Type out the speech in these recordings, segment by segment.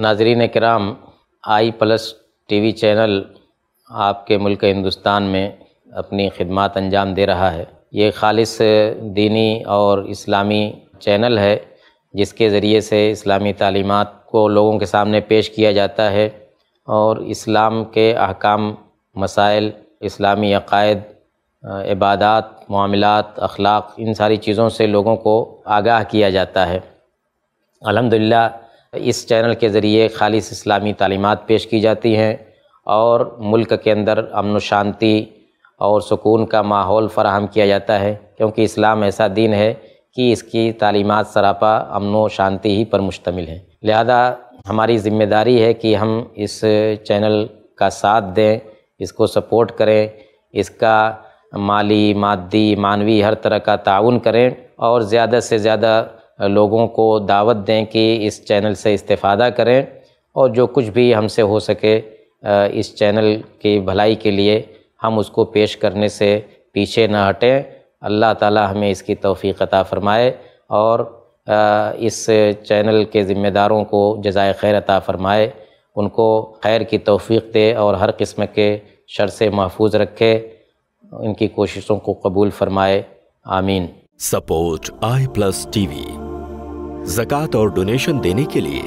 नाजरीन कराम I plus T V channel आपके मुल्क हिंदुस्तान में अपनी खिदमत अंजाम दे रहा है ये खालिस दीनी और इस्लामी चैनल है जिसके ज़रिए से इस्लामी तालीमत को लोगों के सामने पेश किया जाता है और इस्लाम के अहकाम मसाइल इस्लामी अकायद इबादत मामलत अखलाक इन सारी चीज़ों से लोगों को आगाह किया जाता है अलहमदिल्ला इस चैनल के ज़रिए खालिस इस्लामी तालीमत पेश की जाती हैं और मुल्क के अंदर अमन शांति और सुकून का माहौल फराहम किया जाता है क्योंकि इस्लाम ऐसा दीन है कि इसकी तालीमत सरापा अमन शांति ही पर मुश्तमिल है लिहाजा हमारी ज़िम्मेदारी है कि हम इस चैनल का साथ दें इसको सपोर्ट करें इसका माली मादी मानवी हर तरह का ताउन करें और ज़्यादा से ज़्यादा लोगों को दावत दें कि इस चैनल से इस्तेफ़ादा करें और जो कुछ भी हमसे हो सके इस चैनल की भलाई के लिए हम उसको पेश करने से पीछे ना हटें अल्लाह ताला हमें इसकी तौफीक अता फ़रमाए और इस चैनल के ज़िम्मेदारों को जजाय खैर अता फ़रमाए उनको खैर की तोफ़ी दे और हर किस्म के शर से महफूज रखे इनकी कोशिशों को कबूल फ़रमाए आमीन सपोर्ट आई प्लस टीवी जक़ात और डोनेशन देने के लिए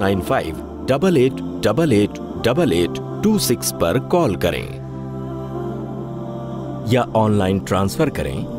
nine five double eight double eight double eight two six पर कॉल करें या ऑनलाइन ट्रांसफर करें